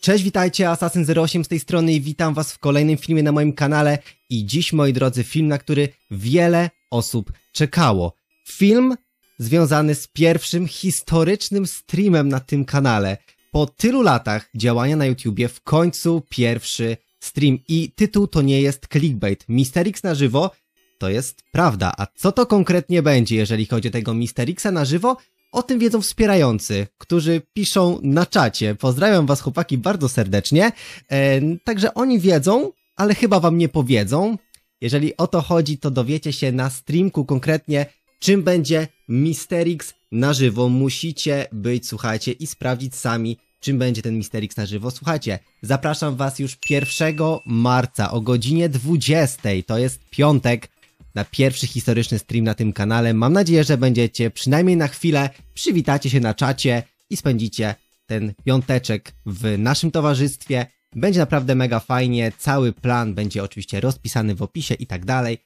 Cześć, witajcie, Assassin08 z tej strony i witam was w kolejnym filmie na moim kanale i dziś, moi drodzy, film, na który wiele osób czekało. Film związany z pierwszym historycznym streamem na tym kanale. Po tylu latach działania na YouTubie w końcu pierwszy stream i tytuł to nie jest clickbait. Misterix na żywo to jest prawda, a co to konkretnie będzie, jeżeli chodzi o tego Misterixa na żywo? O tym wiedzą wspierający, którzy piszą na czacie. Pozdrawiam was chłopaki bardzo serdecznie. E, także oni wiedzą, ale chyba wam nie powiedzą. Jeżeli o to chodzi, to dowiecie się na streamku konkretnie, czym będzie Misterix na żywo. Musicie być, słuchajcie, i sprawdzić sami, czym będzie ten Misterix na żywo. Słuchajcie, zapraszam was już 1 marca o godzinie 20. To jest piątek na pierwszy historyczny stream na tym kanale. Mam nadzieję, że będziecie przynajmniej na chwilę, przywitacie się na czacie i spędzicie ten piąteczek w naszym towarzystwie. Będzie naprawdę mega fajnie, cały plan będzie oczywiście rozpisany w opisie i tak dalej,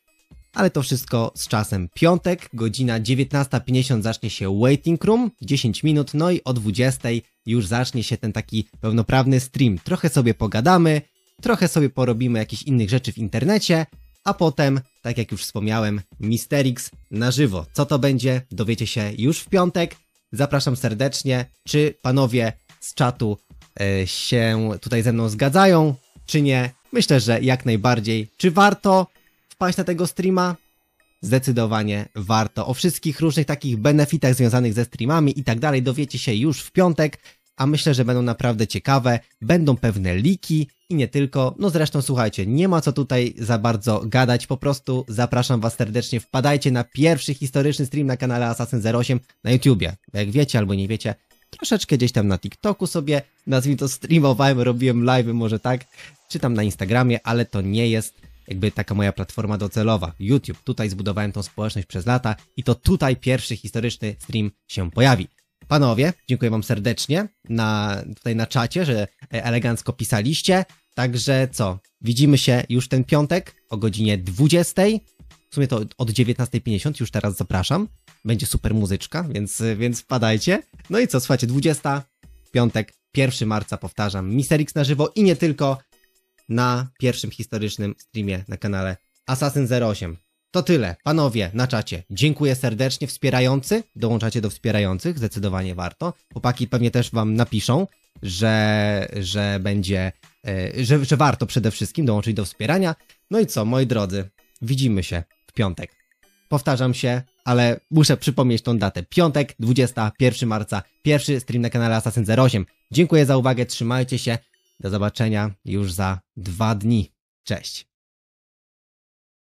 ale to wszystko z czasem. Piątek, godzina 19.50 zacznie się waiting room, 10 minut, no i o 20.00 już zacznie się ten taki pełnoprawny stream. Trochę sobie pogadamy, trochę sobie porobimy jakichś innych rzeczy w internecie, a potem, tak jak już wspomniałem, Misterix na żywo. Co to będzie, dowiecie się już w piątek. Zapraszam serdecznie. Czy panowie z czatu y, się tutaj ze mną zgadzają, czy nie? Myślę, że jak najbardziej. Czy warto wpaść na tego streama? Zdecydowanie warto. O wszystkich różnych takich benefitach związanych ze streamami i tak dalej dowiecie się już w piątek a myślę, że będą naprawdę ciekawe, będą pewne liki i nie tylko. No zresztą słuchajcie, nie ma co tutaj za bardzo gadać, po prostu zapraszam was serdecznie, wpadajcie na pierwszy historyczny stream na kanale Assassin08 na YouTubie. Jak wiecie albo nie wiecie, troszeczkę gdzieś tam na TikToku sobie, nazwijmy to streamowałem, robiłem live, może tak, czy tam na Instagramie, ale to nie jest jakby taka moja platforma docelowa. YouTube, tutaj zbudowałem tą społeczność przez lata i to tutaj pierwszy historyczny stream się pojawi. Panowie, dziękuję wam serdecznie na, tutaj na czacie, że elegancko pisaliście. Także co, widzimy się już ten piątek o godzinie 20. W sumie to od 19.50 już teraz zapraszam. Będzie super muzyczka, więc, więc wpadajcie. No i co, słuchajcie, 20, piątek, 1 marca, powtarzam, Mister X na żywo i nie tylko na pierwszym historycznym streamie na kanale Assassin 08. To tyle, panowie na czacie. Dziękuję serdecznie, wspierający. Dołączacie do wspierających, zdecydowanie warto. Chłopaki pewnie też wam napiszą, że, że będzie, e, że, że warto przede wszystkim dołączyć do wspierania. No i co, moi drodzy, widzimy się w piątek. Powtarzam się, ale muszę przypomnieć tą datę. Piątek, 21 marca, pierwszy stream na kanale Assassin 08. Dziękuję za uwagę, trzymajcie się. Do zobaczenia już za dwa dni. Cześć.